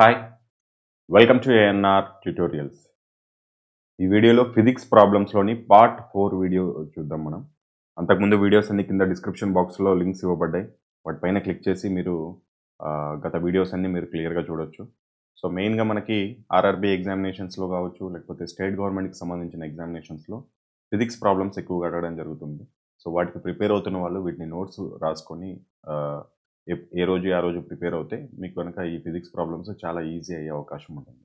hi welcome to ANR tutorials ఈ వీడియోలో physics ప్రాబ్లమ్స్లోని పార్ట్ ఫోర్ వీడియో చూద్దాం మనం అంతకుముందు వీడియోస్ అన్ని కింద డిస్క్రిప్షన్ బాక్స్లో లింక్స్ ఇవ్వబడ్డాయి వాటిపైన క్లిక్ చేసి మీరు గత వీడియోస్ అన్ని మీరు క్లియర్గా చూడొచ్చు సో మెయిన్గా మనకి ఆర్ఆర్బీ ఎగ్జామినేషన్స్లో కావచ్చు లేకపోతే స్టేట్ గవర్నమెంట్కి సంబంధించిన ఎగ్జామినేషన్స్లో ఫిజిక్స్ ప్రాబ్లమ్స్ ఎక్కువగా అడగడం జరుగుతుంది సో వాటికి ప్రిపేర్ అవుతున్న వాళ్ళు వీటిని నోట్స్ రాసుకొని ఏ రోజు ఆ రోజు ప్రిపేర్ అవుతే మీకు కనుక ఈ ఫిజిక్స్ ప్రాబ్లమ్స్ చాలా ఈజీ అయ్యే అవకాశం ఉంటుంది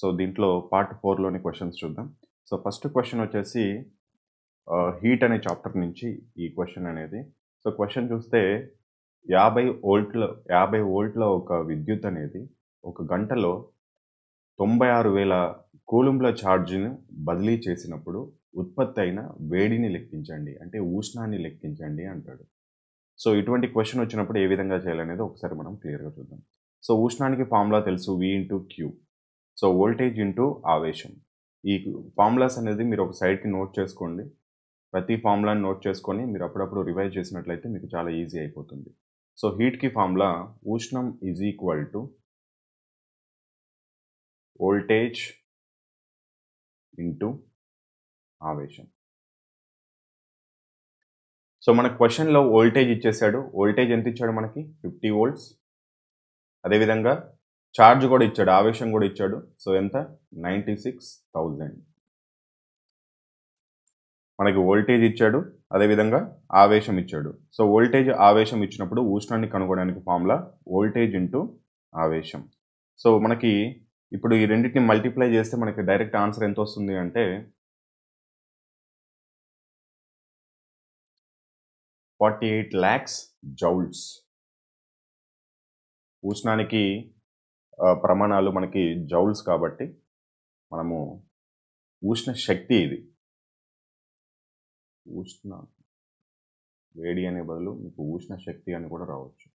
సో దీంట్లో పార్ట్ ఫోర్లోని క్వశ్చన్స్ చూద్దాం సో ఫస్ట్ క్వశ్చన్ వచ్చేసి హీట్ అనే చాప్టర్ నుంచి ఈ క్వశ్చన్ అనేది సో క్వశ్చన్ చూస్తే యాభై ఓల్ట్ల యాభై ఓల్ట్ల ఒక విద్యుత్ అనేది ఒక గంటలో తొంభై ఆరు వేల కూలుంబ్ల ఛార్జ్ను బదిలీ చేసినప్పుడు ఉత్పత్తి అయిన వేడిని లెక్కించండి అంటే ఉష్ణాన్ని లెక్కించండి అంటాడు సో ఇటువంటి క్వశ్చన్ వచ్చినప్పుడు ఏ విధంగా చేయాలనేది ఒకసారి మనం క్లియర్గా చూద్దాం సో ఉష్ణానికి ఫార్ములా తెలుసు V into Q so voltage into ఆవేశం ఈ ఫార్ములాస్ అనేది మీరు ఒక సైడ్కి నోట్ చేసుకోండి ప్రతి ఫార్ములాని నోట్ చేసుకొని మీరు అప్పుడప్పుడు రివైజ్ చేసినట్లయితే మీకు చాలా ఈజీ అయిపోతుంది సో హీట్కి ఫార్ములా ఉష్ణం is equal to voltage into ఆవేశం సో మన క్వశ్చన్లో ఓల్టేజ్ ఇచ్చేసాడు వోల్టేజ్ ఎంత ఇచ్చాడు మనకి ఫిఫ్టీ వోల్ట్స్ అదేవిధంగా ఛార్జ్ కూడా ఇచ్చాడు ఆవేశం కూడా ఇచ్చాడు సో ఎంత నైంటీ సిక్స్ థౌజండ్ మనకి ఓల్టేజ్ ఇచ్చాడు అదేవిధంగా ఆవేశం ఇచ్చాడు సో ఓల్టేజ్ ఆవేశం ఇచ్చినప్పుడు ఉష్ణాన్ని కనుగొనడానికి ఫార్ములా వోల్టేజ్ ఇంటూ ఆవేశం సో మనకి ఇప్పుడు ఈ రెండింటిని మల్టిప్లై చేస్తే మనకి డైరెక్ట్ ఆన్సర్ ఎంత వస్తుంది అంటే ఫార్టీ ఎయిట్ ల్యాక్స్ జౌల్స్ ఉష్ణానికి ప్రమాణాలు మనకి జౌల్స్ కాబట్టి మనము ఉష్ణ శక్తి ఇది ఉష్ణ వేడి అనే బదులు మీకు ఉష్ణ శక్తి అని కూడా రావచ్చు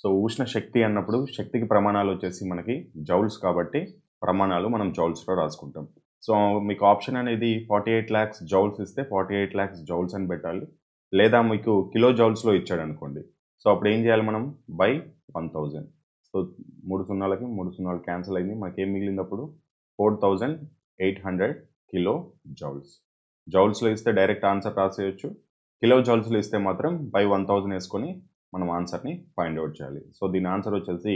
సో ఉష్ణ శక్తి అన్నప్పుడు శక్తికి ప్రమాణాలు వచ్చేసి మనకి జౌల్స్ కాబట్టి ప్రమాణాలు మనం జౌల్స్లో రాసుకుంటాం సో మీకు ఆప్షన్ అనేది ఫార్టీ ఎయిట్ ల్యాక్స్ జౌల్స్ ఇస్తే ఫార్టీ ఎయిట్ ల్యాక్స్ జౌల్స్ అని పెట్టాలి లేదా మీకు కిలో జౌల్స్లో ఇచ్చాడు అనుకోండి సో అప్పుడు ఏం చేయాలి మనం బై వన్ థౌజండ్ సో మూడు సున్నాలకి మూడు సున్నాలు క్యాన్సిల్ అయింది మనకేం మిగిలినప్పుడు four thousand eight hundred kilo joules జౌల్స్లో ఇస్తే డైరెక్ట్ ఆన్సర్ రాసేయచ్చు కిలో జౌల్స్లో ఇస్తే మాత్రం బై వన్ థౌజండ్ వేసుకొని మనం ఆన్సర్ని ఫైండ్ అవుట్ చేయాలి సో దీని ఆన్సర్ వచ్చేసి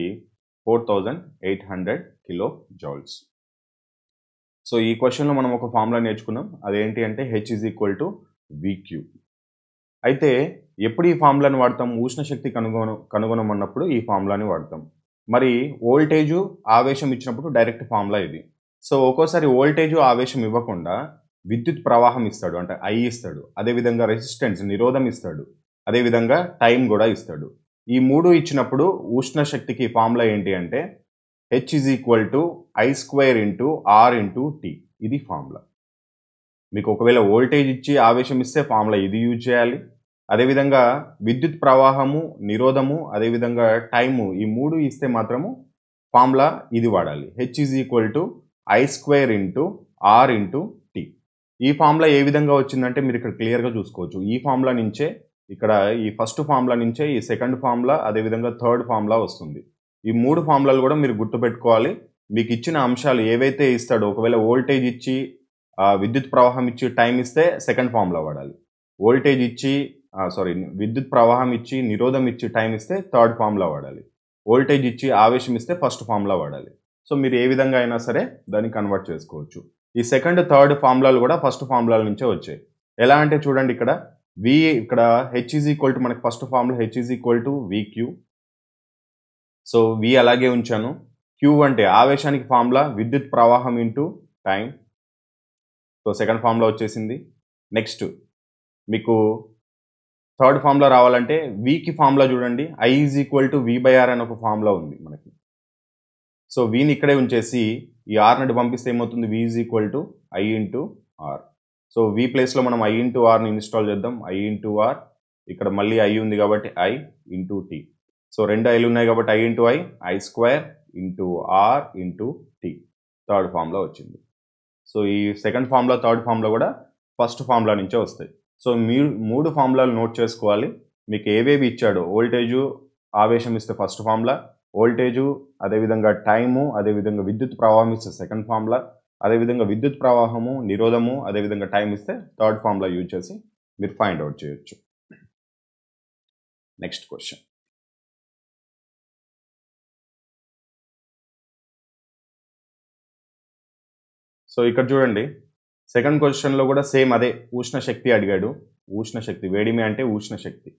four thousand eight hundred kilo joules so ఈ క్వశ్చన్లో మనం ఒక ఫార్ములా నేర్చుకున్నాం అదేంటి అంటే H is equal to VQ అయితే ఎప్పుడు ఈ ఫార్ములాని వాడతాం ఉష్ణ శక్తి కనుగొన కనుగొనమన్నప్పుడు ఈ ఫార్ములాని వాడతాం మరి ఓల్టేజు ఆవేశం ఇచ్చినప్పుడు డైరెక్ట్ ఫార్ములా ఇది సో ఒక్కోసారి ఓల్టేజు ఆవేశం ఇవ్వకుండా విద్యుత్ ప్రవాహం ఇస్తాడు అంటే ఐ ఇస్తాడు అదేవిధంగా రెసిస్టెన్స్ నిరోధం ఇస్తాడు అదేవిధంగా టైం కూడా ఇస్తాడు ఈ మూడు ఇచ్చినప్పుడు ఉష్ణ శక్తికి ఫార్ములా ఏంటి అంటే H is equal to I square into R into T ఇది ఫార్ములా మీకు ఒకవేళ వోల్టేజ్ ఇచ్చి ఆవేశం ఇస్తే ఫార్ములా ఇది యూజ్ చేయాలి అదేవిధంగా విద్యుత్ ప్రవాహము నిరోధము అదేవిధంగా టైము ఈ మూడు ఇస్తే మాత్రము ఫార్ములా ఇది వాడాలి H is equal to I square into R into T ఈ ఫార్ములా ఏ విధంగా వచ్చిందంటే మీరు ఇక్కడ క్లియర్గా చూసుకోవచ్చు ఈ ఫార్ములా నుంచే ఇక్కడ ఈ ఫస్ట్ ఫార్ములా నుంచే ఈ సెకండ్ ఫార్ములా అదేవిధంగా థర్డ్ ఫార్ములా వస్తుంది ఈ మూడు ఫామ్లలో కూడా మీరు గుర్తుపెట్టుకోవాలి మీకు ఇచ్చిన అంశాలు ఏవైతే ఇస్తాడో ఒకవేళ ఓల్టేజ్ ఇచ్చి విద్యుత్ ప్రవాహం ఇచ్చి టైం ఇస్తే సెకండ్ ఫామ్లో వాడాలి ఓల్టేజ్ ఇచ్చి సారీ విద్యుత్ ప్రవాహం ఇచ్చి నిరోధం ఇచ్చి టైం ఇస్తే థర్డ్ ఫామ్లో వాడాలి ఓల్టేజ్ ఇచ్చి ఆవేశం ఇస్తే ఫస్ట్ ఫామ్లో వాడాలి సో మీరు ఏ విధంగా అయినా సరే దాన్ని కన్వర్ట్ చేసుకోవచ్చు ఈ సెకండ్ థర్డ్ ఫార్ములాలు కూడా ఫస్ట్ ఫార్ములాల నుంచే వచ్చాయి ఎలా అంటే చూడండి ఇక్కడ వి ఇక్కడ హెచ్ఈజ్ ఈక్వల్ టు మనకి first formula H is equal to VQ so V అలాగే ఉంచాను క్యూ అంటే ఆవేశానికి ఫార్ములా విద్యుత్ ప్రవాహం into time so second formula వచ్చేసింది నెక్స్ట్ మీకు థర్డ్ ఫార్ములా రావాలంటే వీకి ఫార్ములా చూడండి I is equal to V by R అని ఒక ఫార్ములా ఉంది మనకి సో వీని ఇక్కడే ఉంచేసి ఈ ఆర్ పంపిస్తే ఏమవుతుంది V is equal to I into R so V ప్లేస్లో మనం ఐ ఇంటూ ఆర్ని ఇన్స్టాల్ చేద్దాం ఐ ఇంటూ ఆర్ ఇక్కడ మళ్ళీ ఐ ఉంది కాబట్టి ఐ ఇంటూ టీ సో రెండు ఐలు ఉన్నాయి కాబట్టి I into I I square into R into T third ఫామ్లో వచ్చింది సో ఈ సెకండ్ ఫామ్లో థర్డ్ ఫామ్లో కూడా ఫస్ట్ ఫామ్లా నుంచే వస్తాయి సో మీరు మూడు ఫామ్లాలు నోట్ చేసుకోవాలి మీకు ఏవేవి ఇచ్చాడో ఓల్టేజు ఆవేశం ఇస్తే ఫస్ట్ ఫామ్లా ఓల్టేజు అదేవిధంగా టైము అదేవిధంగా విద్యుత్ ప్రవాహం ఇస్తే సెకండ్ ఫామ్లా అదేవిధంగా విద్యుత్ ప్రవాహము నిరోధము అదేవిధంగా టైం ఇస్తే థర్డ్ ఫామ్లా యూజ్ చేసి మీరు ఫైండ్ అవుట్ చేయొచ్చు నెక్స్ట్ క్వశ్చన్ సో ఇక్కడ చూడండి సెకండ్ క్వశ్చన్లో కూడా సేమ్ అదే ఉష్ణ శక్తి అడిగాడు ఉష్ణ శక్తి వేడిమి అంటే ఉష్ణ శక్తి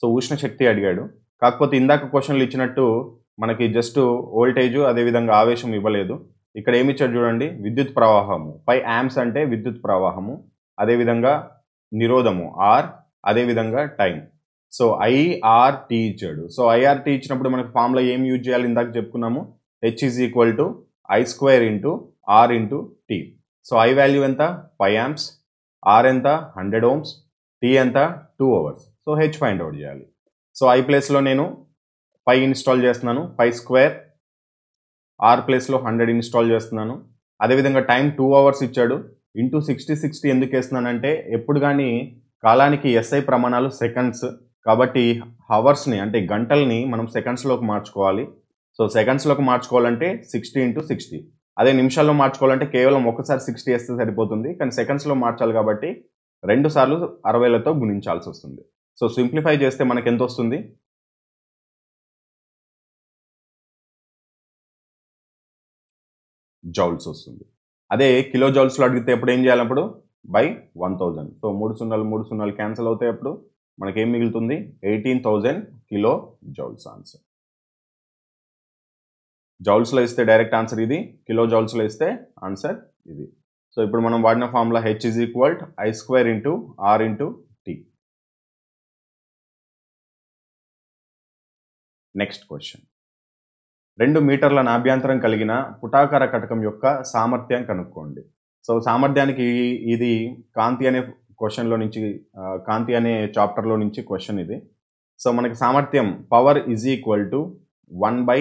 సో ఉష్ణ శక్తి అడిగాడు కాకపోతే ఇందాక క్వశ్చన్లు ఇచ్చినట్టు మనకి జస్ట్ ఓల్టేజ్ అదేవిధంగా ఆవేశం ఇవ్వలేదు ఇక్కడ ఏమి ఇచ్చాడు చూడండి విద్యుత్ ప్రవాహము ఫైవ్ యామ్స్ అంటే విద్యుత్ ప్రవాహము అదేవిధంగా నిరోధము ఆర్ అదేవిధంగా టైం సో ఐఆర్టీ ఇచ్చాడు సో ఐఆర్టీ ఇచ్చినప్పుడు మనకు ఫామ్లో ఏం యూజ్ చేయాలి ఇందాక చెప్పుకున్నాము H is equal to I square into R into T so I value ఎంత ఫైవ్ యాంప్స్ ఆర్ ఎంత హండ్రెడ్ ఓమ్స్ టీ ఎంత two hours so H find out చేయాలి సో ఐ ప్లేస్లో నేను ఫైవ్ ఇన్స్టాల్ చేస్తున్నాను ఫైవ్ స్క్వేర్ ఆర్ ప్లేస్లో hundred install చేస్తున్నాను అదేవిధంగా టైం టూ అవర్స్ ఇచ్చాడు ఇంటూ సిక్స్టీ సిక్స్టీ ఎందుకు వేస్తున్నానంటే ఎప్పుడు కానీ కాలానికి ఎస్ఐ ప్రమాణాలు సెకండ్స్ కాబట్టి హవర్స్ని అంటే గంటల్ని మనం సెకండ్స్లోకి మార్చుకోవాలి సో సెకండ్స్లోకి మార్చుకోవాలంటే సిక్స్టీ ఇంటూ సిక్స్టీ అదే నిమిషాల్లో మార్చుకోవాలంటే కేవలం ఒకసారి సిక్స్టీ వేస్తే సరిపోతుంది కానీ సెకండ్స్లో మార్చాలి కాబట్టి రెండు సార్లు అరవైలతో గుణించాల్సి వస్తుంది సో సింప్లిఫై చేస్తే మనకు ఎంత వస్తుంది జౌల్స్ వస్తుంది అదే కిలో జౌల్స్లో అడిగితే ఎప్పుడు ఏం చేయాలి అప్పుడు బై వన్ థౌజండ్ సో మూడు సున్నాలు మూడు సున్నాలు క్యాన్సిల్ అవుతాయి అప్పుడు మనకేం మిగులుతుంది eighteen thousand kilo joules answer జౌల్స్లో ఇస్తే డైరెక్ట్ ఆన్సర్ ఇది కిలో జౌల్స్లో ఇస్తే ఆన్సర్ ఇది సో ఇప్పుడు మనం వాడిన formula H is equal I square into R into T next question రెండు మీటర్ల నాభ్యంతరం కలిగిన పుటాకార కటకం యొక్క సామర్థ్యం కనుక్కోండి సో సామర్థ్యానికి ఇది కాంతి అనే క్వశ్చన్లో నుంచి కాంతి అనే చాప్టర్లో నుంచి క్వశ్చన్ ఇది సో మనకి సామర్థ్యం power is equal to one by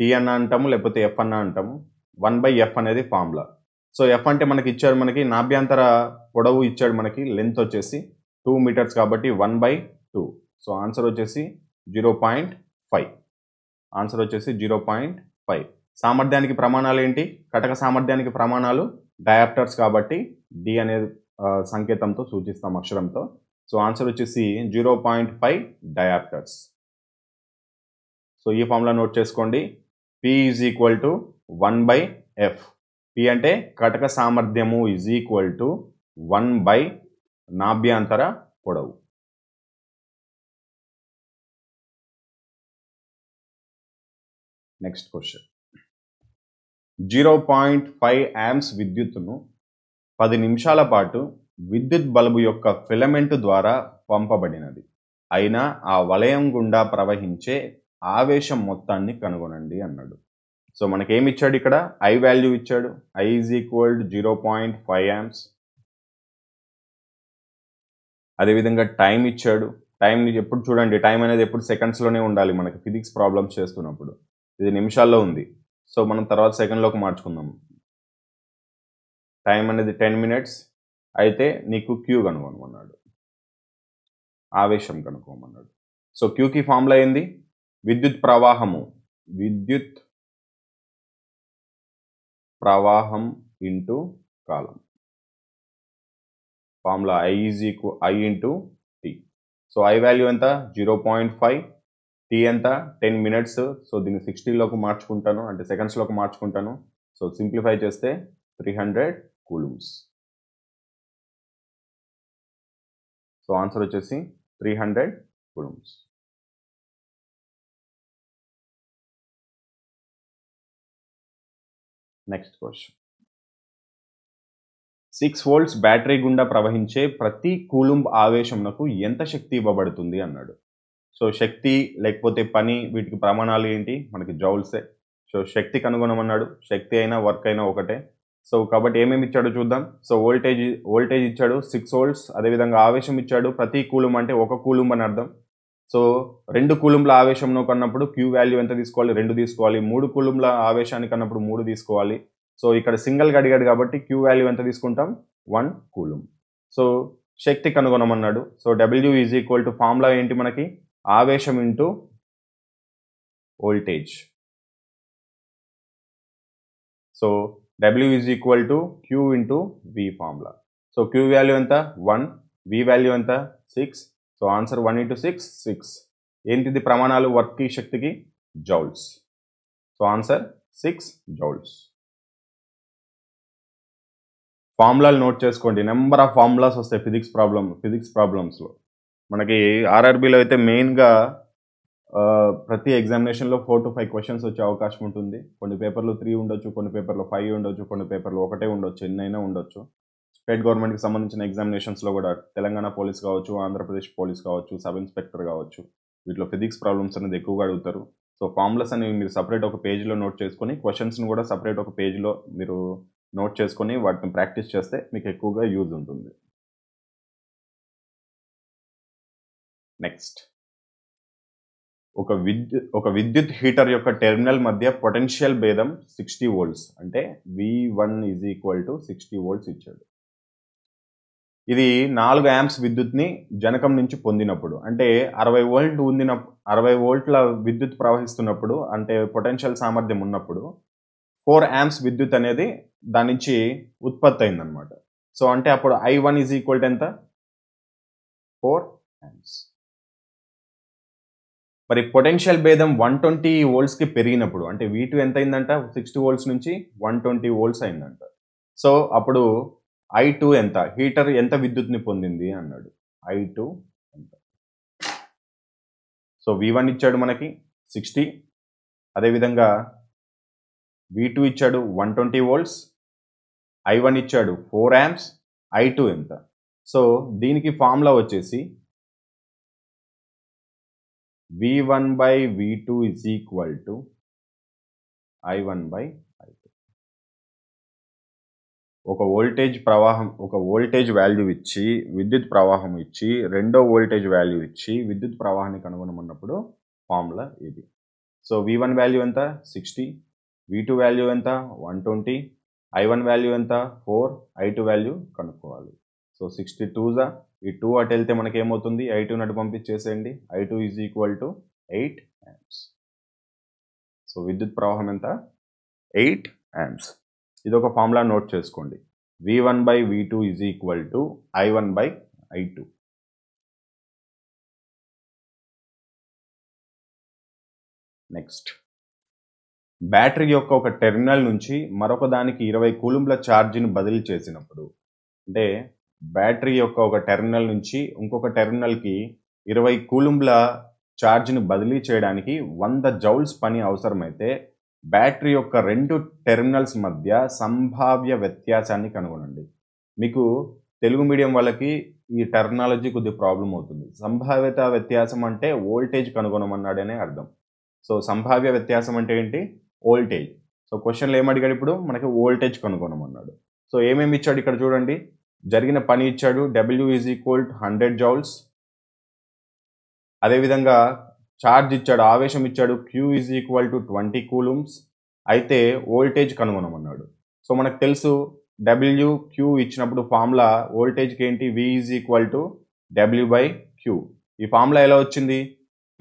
T అన్న అంటాము లేకపోతే ఎఫ్ అన్న అంటాము వన్ బై ఎఫ్ అనేది ఫార్ములా సో ఎఫ్ అంటే మనకి ఇచ్చాడు మనకి నాభ్యంతర పొడవు ఇచ్చాడు మనకి లెంత్ వచ్చేసి టూ మీటర్స్ కాబట్టి one by two so answer వచ్చేసి జీరో పాయింట్ ఫైవ్ ఆన్సర్ వచ్చేసి జీరో పాయింట్ ఫైవ్ సామర్థ్యానికి ప్రమాణాలు ఏంటి కటక సామర్థ్యానికి ప్రమాణాలు డయాప్టర్స్ కాబట్టి డి అనే సంకేతంతో సూచిస్తాం అక్షరంతో సో ఆన్సర్ వచ్చేసి zero point five dioptres so ఈ ఫామ్లో నోట్ చేసుకోండి P is equal to one by F P అంటే కటక సామర్థ్యము is equal to one by నాభ్యాంతర పొడవు next question zero point five amps విద్యుత్తును పది నిమిషాల పాటు విద్యుత్ బల్బు యొక్క ఫిలమెంట్ ద్వారా పంపబడినది అయినా ఆ వలయం గుండా ప్రవహించే ఆవేశం మొత్తాన్ని కనుగొనండి అన్నాడు సో మనకేమి ఇచ్చాడు ఇక్కడ ఐ వాల్యూ ఇచ్చాడు I is equal zero point five amps అదేవిధంగా టైం ఇచ్చాడు టైం ఎప్పుడు చూడండి టైం అనేది ఎప్పుడు సెకండ్స్లోనే ఉండాలి మనకి ఫిజిక్స్ ప్రాబ్లమ్స్ చేస్తున్నప్పుడు ఇది నిమిషాల్లో ఉంది సో మనం తర్వాత సెకండ్లోకి మార్చుకుందాం టైం అనేది టెన్ మినిట్స్ అయితే నీకు క్యూ కనుగొనమన్నాడు ఆవేశం కనుక్కోమన్నాడు సో క్యూకి ఫామ్లో అయింది విద్యుత్ ప్రవాహము విద్యుత్ ప్రవాహం ఇంటూ కాలం formula I is equal I into T so I value ఎంత జీరో పాయింట్ ఫైవ్ టీ ఎంత టెన్ మినిట్స్ సో దీన్ని సిక్స్టీలోకి మార్చుకుంటాను అంటే సెకండ్స్లోకి మార్చుకుంటాను సో సింప్లిఫై చేస్తే three hundred coulombs so answer వచ్చేసి three hundred coulombs next question six volts battery గుండా ప్రవహించే ప్రతి కూలుంబ్ ఆవేశంకు ఎంత శక్తి ఇవ్వబడుతుంది అన్నాడు సో శక్తి లేకపోతే పని వీటికి ప్రమాణాలు ఏంటి మనకి జౌల్సే సో శక్తి కనుగొనమన్నాడు శక్తి అయినా వర్క్ అయినా ఒకటే సో కాబట్టి ఏమేమి ఇచ్చాడో చూద్దాం సో ఓల్టేజ్ ఓల్టేజ్ ఇచ్చాడు సిక్స్ వోల్ట్స్ అదేవిధంగా ఆవేశం ఇచ్చాడు ప్రతి కూలుంబ్ అంటే ఒక కూలుంబ్ అని అర్థం సో రెండు కూలంల ఆవేశంలో కన్నప్పుడు క్యూ వాల్యూ ఎంత తీసుకోవాలి రెండు తీసుకోవాలి మూడు కూలంల ఆవేశానికి కన్నప్పుడు మూడు తీసుకోవాలి సో ఇక్కడ సింగిల్గా అడిగాడు కాబట్టి క్యూ వాల్యూ ఎంత తీసుకుంటాం వన్ కూలం సో శక్తి కనుగొనమన్నాడు so W is equal to formula ఏంటి మనకి ఆవేశం into voltage so W is equal to Q into V formula so Q value ఎంత వన్ వి వాల్యూ ఎంత six so answer one into six six ఏంటిది ప్రమాణాలు వర్క్కి శక్తికి joules so answer six joules ఫార్ములాలు నోట్ చేసుకోండి నెంబర్ ఆఫ్ ఫార్ములాస్ వస్తాయి physics problem physics ప్రాబ్లమ్స్లో మనకి ఆర్ఆర్బీలో అయితే మెయిన్గా ప్రతి ఎగ్జామినేషన్లో ఫోర్ టు ఫైవ్ క్వశ్చన్స్ వచ్చే అవకాశం ఉంటుంది కొన్ని పేపర్లు త్రీ ఉండొచ్చు కొన్ని పేపర్లు ఫైవ్ ఉండొచ్చు కొన్ని పేపర్లు ఒకటే ఉండొచ్చు ఎన్నైనా ఉండొచ్చు స్టేట్ గవర్నమెంట్కి సంబంధించిన ఎగ్జామినేషన్స్లో కూడా తెలంగాణ పోలీస్ కావచ్చు ఆంధ్రప్రదేశ్ పోలీస్ కావచ్చు సబ్ ఇన్స్పెక్టర్ కావచ్చు వీటిలో ఫిజిక్స్ ప్రాబ్లమ్స్ అనేది ఎక్కువగా అడుగుతారు సో ఫార్మ్లస్ అనేవి మీరు సపరేట్ ఒక పేజీలో నోట్ చేసుకొని క్వశ్చన్స్ని కూడా సపరేట్ ఒక పేజీలో మీరు నోట్ చేసుకొని వాటిని ప్రాక్టీస్ చేస్తే మీకు ఎక్కువగా యూజ్ ఉంటుంది నెక్స్ట్ ఒక విద్యు ఒక విద్యుత్ హీటర్ యొక్క టెర్మినల్ మధ్య పొటెన్షియల్ భేదం సిక్స్టీ వోల్ట్స్ అంటే V one is equal to sixty volts ఇచ్చాడు ఇది నాలుగు యాంప్స్ విద్యుత్ని జనకం నుంచి పొందినప్పుడు అంటే అరవై వోల్ట్ ఉందిన అరవై వోల్ట్ల విద్యుత్ ప్రవహిస్తున్నప్పుడు అంటే పొటెన్షియల్ సామర్థ్యం ఉన్నప్పుడు ఫోర్ యాంప్స్ విద్యుత్ అనేది దాని నుంచి ఉత్పత్తి అయిందనమాట సో అంటే అప్పుడు I one is equal to ఎంత ఫోర్ యాంప్స్ మరి పొటెన్షియల్ భేదం వన్ ట్వంటీ వోల్ట్స్కి పెరిగినప్పుడు అంటే వీటు ఎంత అయిందంట సిక్స్టీ వోల్ట్స్ నుంచి వన్ ట్వంటీ వోల్ట్స్ అయిందంట సో అప్పుడు ఐ టూ ఎంత హీటర్ ఎంత విద్యుత్ని పొందింది అన్నాడు ఐ టూ ఎంత సో వి వన్ ఇచ్చాడు మనకి సిక్స్టీ అదేవిధంగా వి టూ ఇచ్చాడు one twenty volts I one ఇచ్చాడు ఫోర్ యాంప్స్ ఐ టూ ఎంత సో దీనికి ఫార్ములా వచ్చేసి V one by V two is equal to I one by ఒక వోల్టేజ్ ప్రవాహం ఒక వోల్టేజ్ వాల్యూ ఇచ్చి విద్యుత్ ప్రవాహం ఇచ్చి రెండో వోల్టేజ్ వాల్యూ ఇచ్చి విద్యుత్ ప్రవాహానికి కనుగొనమన్నప్పుడు ఫార్ములా ఇది సో వి వన్ వాల్యూ ఎంత సిక్స్టీ వి టూ వాల్యూ ఎంత one twenty I one value ఎంత ఫోర్ ఐ టూ వాల్యూ కనుక్కోవాలి సో సిక్స్టీ టూజా ఈ టూ అటు వెళ్తే మనకేమవుతుంది ఐ టూ నటు పంపించేసేయండి I two is equal to eight amps so విద్యుత్ ప్రవాహం ఎంత ఎయిట్ యాంప్స్ ఇది ఒక ఫార్ములా నోట్ చేసుకోండి V one by V two is equal to I one by I two next battery యొక్క ఒక టెర్మినల్ నుంచి మరొక దానికి ఇరవై కూలుంబ్ల ఛార్జీని బదిలీ చేసినప్పుడు అంటే బ్యాటరీ యొక్క ఒక టెర్మినల్ నుంచి ఇంకొక టెర్మినల్కి ఇరవై కూలుంబ్ల ఛార్జ్ని బదిలీ చేయడానికి వంద జౌల్స్ పని అవసరమైతే బ్యాటరీ యొక్క రెండు టెర్మినల్స్ మధ్య సంభావ్య వ్యత్యాసాన్ని కనుగొనండి మీకు తెలుగు మీడియం వాళ్ళకి ఈ టెర్మినాలజీ కొద్ది ప్రాబ్లం అవుతుంది సంభావ్యత వ్యత్యాసం అంటే వోల్టేజ్ కనుగొనమన్నాడనే అర్థం సో సంభావ్య వ్యత్యాసం అంటే ఏంటి ఓల్టేజ్ సో క్వశ్చన్లు ఏమడిగాడు ఇప్పుడు మనకి ఓల్టేజ్ కనుగొనమన్నాడు సో ఏమేమి ఇచ్చాడు ఇక్కడ చూడండి జరిగిన పని ఇచ్చాడు W is equal to hundred joules అదేవిధంగా ఛార్జ్ ఇచ్చాడు ఆవేశం ఇచ్చాడు Q is equal to twenty coulombs అయితే వోల్టేజ్ కనుగొనమన్నాడు సో మనకు తెలుసు డబ్ల్యూ క్యూ ఇచ్చినప్పుడు ఫార్ములా ఓల్టేజ్కి ఏంటి V is equal to W by Q ఈ ఫార్ములా ఎలా వచ్చింది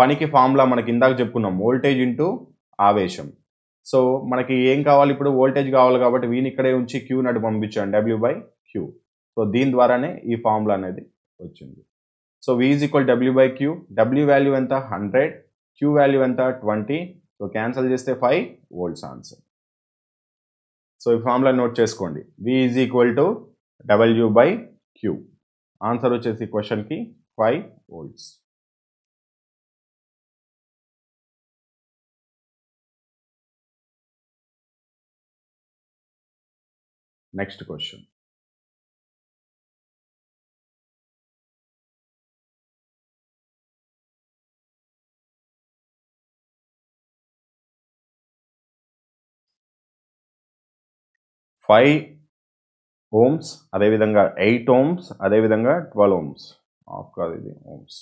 పనికి ఫార్ములా మనకి ఇందాక చెప్పుకున్నాం ఓల్టేజ్ ఇంటూ ఆవేశం సో మనకి ఏం కావాలి ఇప్పుడు వోల్టేజ్ కావాలి కాబట్టి వీని ఇక్కడే ఉంచి క్యూ నటు పంపించాను డబ్ల్యూ బై క్యూ సో దీని ద్వారానే ఈ ఫార్ములా అనేది వచ్చింది so V is equal W by Q W value ఎంత హండ్రెడ్ క్యూ వాల్యూ ఎంత ట్వంటీ సో క్యాన్సిల్ చేస్తే ఫైవ్ వోల్ట్స్ ఆన్సర్ సో ఈ ఫార్ములా నోట్ చేసుకోండి V is equal to W by Q answer వచ్చేసి క్వశ్చన్కి five volts next question five ohms అదేవిధంగా eight ohms అదేవిధంగా twelve ohms of కాదు ఇది ohms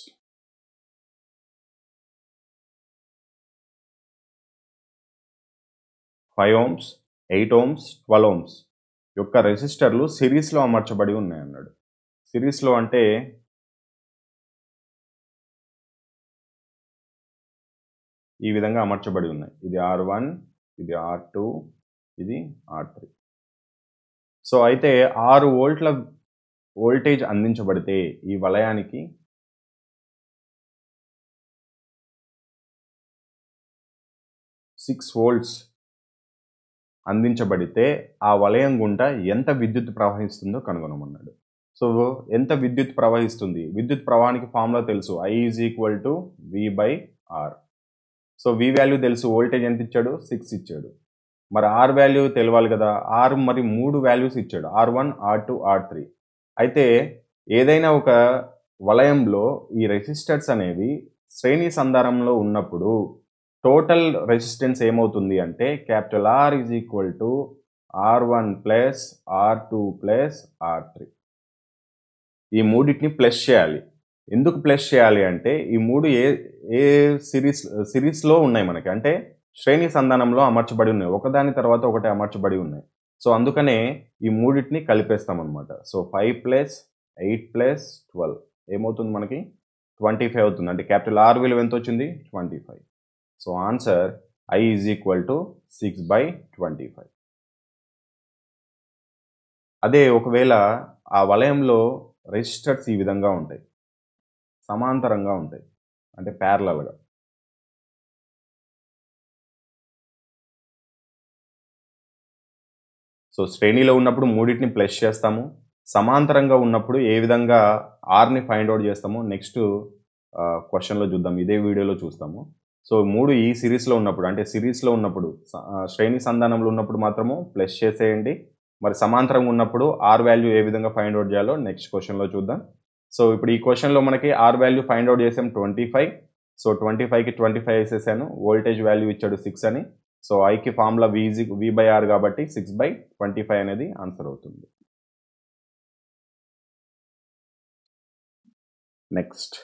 five ohms eight ohms twelve ohms యొక్క రెసిస్టర్లు సిరీస్లో అమర్చబడి ఉన్నాయి అన్నాడు సిరీస్లో అంటే ఈ విధంగా అమర్చబడి ఉన్నాయి ఇది ఆర్ వన్ ఇది ఆర్ టూ ఇది ఆర్ త్రీ సో అయితే ఆరు వోల్ట్ల వోల్టేజ్ అందించబడితే ఈ వలయానికి సిక్స్ వోల్ట్స్ అందించబడితే ఆ వలయం గుండా ఎంత విద్యుత్ ప్రవహిస్తుందో కనుగొనమన్నాడు సో ఎంత విద్యుత్ ప్రవహిస్తుంది విద్యుత్ ప్రవాహానికి ఫామ్లో తెలుసు I is equal to V by R so V value తెలుసు వోల్టేజ్ ఎంత ఇచ్చాడు సిక్స్ ఇచ్చాడు మరి ఆర్ వాల్యూ తెలియాలి కదా ఆర్ మరి మూడు వాల్యూస్ ఇచ్చాడు R one R two R three అయితే ఏదైనా ఒక వలయంలో ఈ రెసిస్టర్స్ అనేవి శ్రేణి సంధారంలో ఉన్నప్పుడు టోటల్ రెసిస్టెన్స్ ఏమవుతుంది అంటే capital R is equal to R one plus R two plus R three ఈ మూడింటిని ప్లస్ చేయాలి ఎందుకు ప్లస్ చేయాలి అంటే ఈ మూడు ఏ ఏ సిరీస్ సిరీస్లో ఉన్నాయి మనకి అంటే శ్రేణి సంధానంలో అమర్చబడి ఉన్నాయి ఒకదాని తర్వాత ఒకటి అమర్చబడి ఉన్నాయి సో అందుకనే ఈ మూడింటిని కలిపేస్తామన్నమాట so five plus eight plus twelve ఏమవుతుంది మనకి ట్వంటీ ఫైవ్ అవుతుంది అంటే క్యాపిటల్ ఆర్ విలువ ఎంత వచ్చింది twenty five so answer I is equal to six by twenty five అదే ఒకవేళ ఆ వలయంలో రెజిస్టర్స్ ఈ విధంగా ఉంటాయి సమాంతరంగా ఉంటాయి అంటే ప్యారలగా సో శ్రేణిలో ఉన్నప్పుడు మూడింటిని ప్లస్ చేస్తాము సమాంతరంగా ఉన్నప్పుడు ఏ విధంగా ఆర్ని ఫైండ్ అవుట్ చేస్తాము నెక్స్ట్ క్వశ్చన్లో చూద్దాం ఇదే వీడియోలో చూస్తాము సో మూడు ఈ సిరీస్లో ఉన్నప్పుడు అంటే సిరీస్లో ఉన్నప్పుడు శ్రేణి సంధానంలో ఉన్నప్పుడు మాత్రము ప్లస్ చేసేయండి మరి సమాంతరంగా ఉన్నప్పుడు ఆర్ వాల్యూ ఏ విధంగా ఫైండ్ అవుట్ చేయాలో నెక్స్ట్ క్వశ్చన్లో చూద్దాం సో ఇప్పుడు ఈ క్వశ్చన్లో మనకి ఆర్ వాల్యూ ఫైండ్ అవుట్ చేసాం ట్వంటీ ఫైవ్ సో ట్వంటీ ఫైవ్కి ట్వంటీ ఫైవ్ వేసేసాను వోల్టేజ్ వాల్యూ ఇచ్చాడు సిక్స్ అని సో ఐకి ఫార్ములా వీజి వి బై ఆర్ కాబట్టి సిక్స్ బై ట్వంటీ ఫైవ్ అనేది ఆన్సర్ అవుతుంది నెక్స్ట్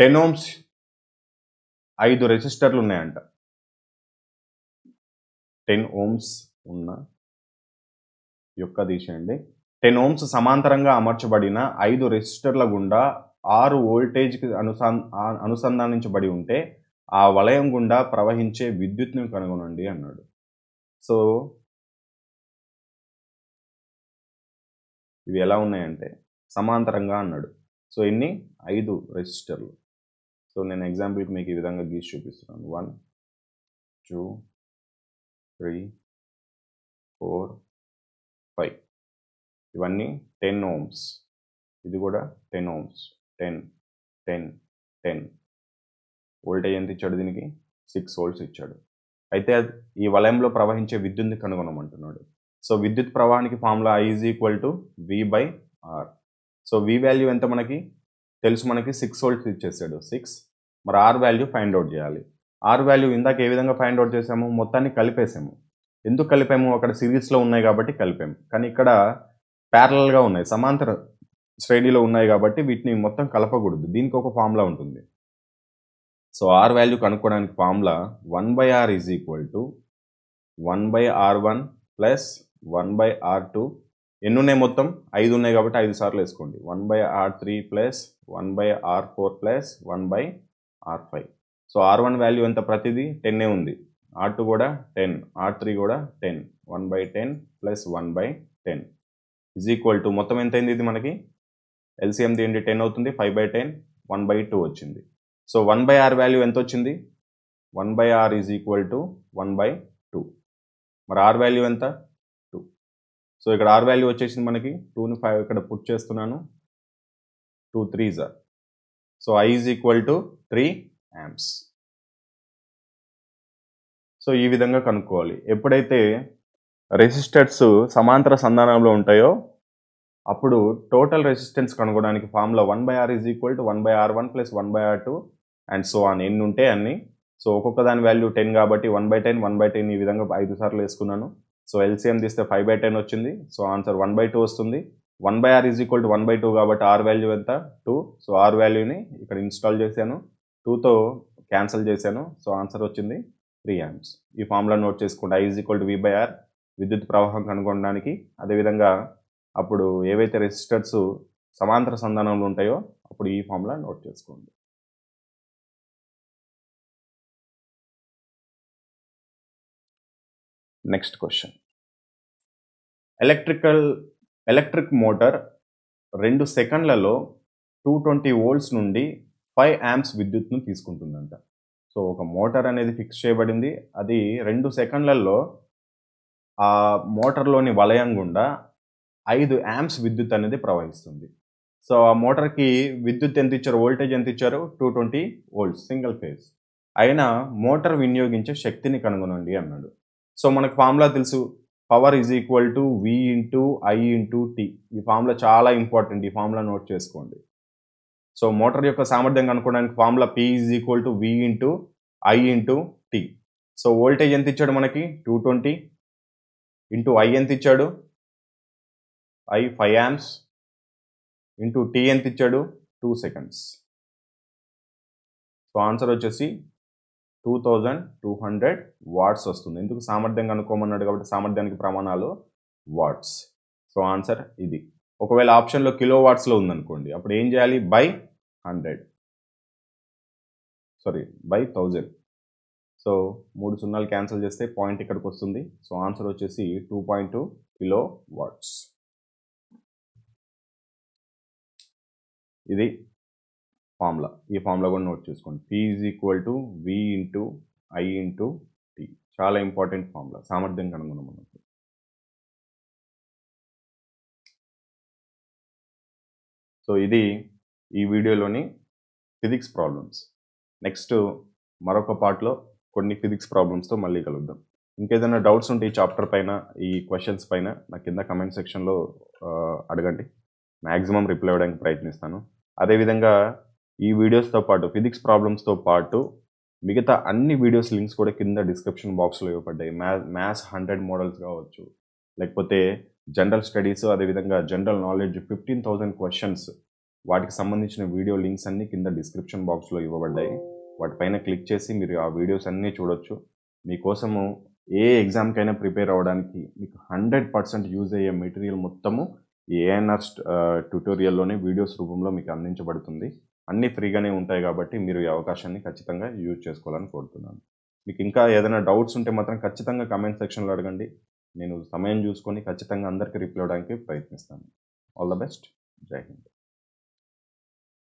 టెన్ ఓమ్స్ ఐదు రెసిస్టర్లు ఉన్నాయంట టెన్ ఓమ్స్ ఉన్న యొక్క తీసేయండి టెన్ ఓమ్స్ సమాంతరంగా అమర్చబడిన ఐదు రెసిస్టర్ల గుండా ఆరు వోల్టేజ్కి అనుసం అనుసంధానించబడి ఉంటే ఆ వలయం గుండా ప్రవహించే విద్యుత్ను కనుగొనండి అన్నాడు సో ఇవి ఎలా ఉన్నాయంటే సమాంతరంగా అన్నాడు సో ఇన్ని ఐదు రెజిస్టర్లు సో నేను ఎగ్జాంపుల్కి మీకు ఈ విధంగా గీసి చూపిస్తున్నాను one two three four five ఇవన్నీ టెన్ ఓమ్స్ ఇది కూడా ten ohms ten ten ten voltage ఎంత ఇచ్చాడు దీనికి సిక్స్ వోల్ట్స్ ఇచ్చాడు అయితే ఈ వలయంలో ప్రవహించే విద్యుత్ని కనుగొనమంటున్నాడు సో విద్యుత్ ప్రవాహానికి formula I is equal to V by R so V value ఎంత మనకి తెలుసు మనకి సిక్స్ వోల్ట్స్ ఇచ్చేసాడు సిక్స్ మరి ఆర్ వాల్యూ ఫైండ్ అవుట్ చేయాలి ఆర్ వాల్యూ ఇందాక ఏ విధంగా ఫైండ్ అవుట్ చేసాము మొత్తాన్ని కలిపేసాము ఎందుకు కలిపాము అక్కడ సిరీస్లో ఉన్నాయి కాబట్టి కలిపాము కానీ ఇక్కడ ప్యారలల్గా ఉన్నాయి సమాంతర శ్రేణిలో ఉన్నాయి కాబట్టి వీటిని మొత్తం కలపకూడదు దీనికి ఒక ఫార్ములా ఉంటుంది సో ఆర్ వాల్యూ కనుక్కోవడానికి formula one by R is equal to one by R one plus one by R two ఎన్ని ఉన్నాయి మొత్తం ఐదు ఉన్నాయి కాబట్టి ఐదు సార్లు వేసుకోండి one by R three plus one by R four plus one by R five so R one value ఎంత ప్రతిదీ టెన్నే ఉంది ఆర్ టూ కూడా టెన్ ఆర్ త్రీ కూడా ten one by ten plus one by ten is equal to మొత్తం ఎంత అయింది ఇది మనకి ఎల్సిఎం దీని టెన్ అవుతుంది five by ten one by two వచ్చింది so one by R value ఎంత వచ్చింది one by R is equal to one by two మరి ఆర్ వాల్యూ ఎంత టూ సో ఇక్కడ ఆర్ వాల్యూ వచ్చేసింది మనకి టూని ఫైవ్ ఇక్కడ పుట్ చేస్తున్నాను two three sir so I is equal to three amps సో ఈ విధంగా కనుక్కోవాలి ఎప్పుడైతే రెసిస్టర్స్ సమాంతర సంధానంలో ఉంటాయో అప్పుడు టోటల్ రెసిస్టెన్స్ కనుగొనడానికి formula one by R is equal to one by R one plus one by R two and so అని ఎన్ని ఉంటే అన్ని సో ఒక్కొక్క దాని వాల్యూ టెన్ కాబట్టి one by ten one by ten ఈ విధంగా ఐదు సార్లు వేసుకున్నాను సో ఎల్సీఎం తీస్తే ఫైవ్ బై టెన్ వచ్చింది so answer one by two వస్తుంది one by R is equal to one by two కాబట్టి ఆర్ వాల్యూ ఎంత టూ సో ఆర్ వాల్యూని ఇక్కడ ఇన్స్టాల్ చేశాను టూతో క్యాన్సిల్ చేశాను సో ఆన్సర్ వచ్చింది త్రీ యాంప్స్ ఈ ఫామ్లో నోట్ చేసుకోండి I is equal to V by R విద్యుత్ ప్రవాహం కనుగొనడానికి అదేవిధంగా అప్పుడు ఏవైతే రెసిస్టర్స్ సమాంతర సంధానంలో ఉంటాయో అప్పుడు ఈ ఫామ్లా నోట్ చేసుకోండి next question electrical electric motor రెండు సెకండ్లలో టూ ట్వంటీ వోల్ట్స్ నుండి ఫైవ్ యాంప్స్ విద్యుత్ను తీసుకుంటుందంట సో ఒక మోటార్ అనేది ఫిక్స్ చేయబడింది అది రెండు సెకండ్లలో ఆ మోటార్లోని వలయం గుండా ఐదు యాంప్స్ విద్యుత్ అనేది ప్రవహిస్తుంది సో ఆ మోటార్కి విద్యుత్ ఎంత ఇచ్చారు వోల్టేజ్ ఎంత ఇచ్చారు two twenty volts single phase అయినా మోటార్ వినియోగించే శక్తిని కనుగొనండి అన్నాడు సో మనకు ఫార్ములా తెలుసు power is equal to V into I into T ఈ ఫార్ములా చాలా ఇంపార్టెంట్ ఈ ఫార్ములా నోట్ చేసుకోండి సో మోటార్ యొక్క సామర్థ్యం కనుక్కోవడానికి formula P is equal to V into I into T so voltage ఎంత ఇచ్చాడు మనకి టూ ట్వంటీ ఇంటూ ఐ ఎంత ఇచ్చాడు I five amps into T ఎంత ఇచ్చాడు టూ సెకండ్స్ సో ఆన్సర్ వచ్చేసి two thousand two hundred watts వస్తుంది ఎందుకు సామర్థ్యం కనుక్కోమన్నాడు కాబట్టి సామర్థ్యానికి ప్రమాణాలు వాట్స్ సో ఆన్సర్ ఇది ఒకవేళ ఆప్షన్లో కిలో వాట్స్లో ఉందనుకోండి అప్పుడు ఏం చేయాలి by hundred sorry by thousand so మూడు సున్నాలు క్యాన్సిల్ చేస్తే పాయింట్ ఇక్కడికి వస్తుంది సో ఆన్సర్ వచ్చేసి two point two kilo watts ఇది ఫార్ములా ఈ ఫార్ములా కూడా నోట్ చేసుకోండి P is equal to V into I into T చాలా ఇంపార్టెంట్ ఫార్ములా సామర్థ్యం కనుగొనం సో ఇది ఈ వీడియోలోని ఫిజిక్స్ ప్రాబ్లమ్స్ నెక్స్ట్ మరొక పార్ట్లో కొన్ని ఫిజిక్స్ ప్రాబ్లమ్స్తో మళ్ళీ కలుద్దాం ఇంకేదైనా డౌట్స్ ఉంటే ఈ చాప్టర్ పైన ఈ క్వశ్చన్స్ పైన నా కింద కమెంట్ సెక్షన్లో అడగండి మ్యాక్సిమం రిప్లై అవ్వడానికి ప్రయత్నిస్తాను అదేవిధంగా ఈ వీడియోస్తో పాటు ఫిజిక్స్ ప్రాబ్లమ్స్తో పాటు మిగతా అన్ని వీడియోస్ లింక్స్ కూడా కింద డిస్క్రిప్షన్ బాక్స్లో ఇవ్వబడ్డాయి మ్యా మ్యాథ్స్ హండ్రెడ్ మోడల్స్ కావచ్చు లేకపోతే జనరల్ స్టడీస్ అదేవిధంగా general knowledge fifteen thousand questions వాటికి సంబంధించిన వీడియో లింక్స్ అన్నీ కింద డిస్క్రిప్షన్ బాక్స్లో ఇవ్వబడ్డాయి వాటిపైన క్లిక్ చేసి మీరు ఆ వీడియోస్ అన్నీ చూడొచ్చు మీకోసము ఏ ఎగ్జామ్కైనా ప్రిపేర్ అవ్వడానికి మీకు హండ్రెడ్ పర్సెంట్ యూజ్ అయ్యే మెటీరియల్ మొత్తము ఈ ఏఎన్ఆర్ ట్యూటోరియల్లోనే వీడియోస్ రూపంలో మీకు అందించబడుతుంది అన్నీ ఫ్రీగానే ఉంటాయి కాబట్టి మీరు ఈ అవకాశాన్ని ఖచ్చితంగా యూజ్ చేసుకోవాలని కోరుతున్నాను మీకు ఇంకా ఏదైనా డౌట్స్ ఉంటే మాత్రం ఖచ్చితంగా కమెంట్ సెక్షన్లో అడగండి నేను సమయం చూసుకొని ఖచ్చితంగా అందరికీ రిప్లై అవ్వడానికి ప్రయత్నిస్తాను ఆల్ ద బెస్ట్ జై హింద్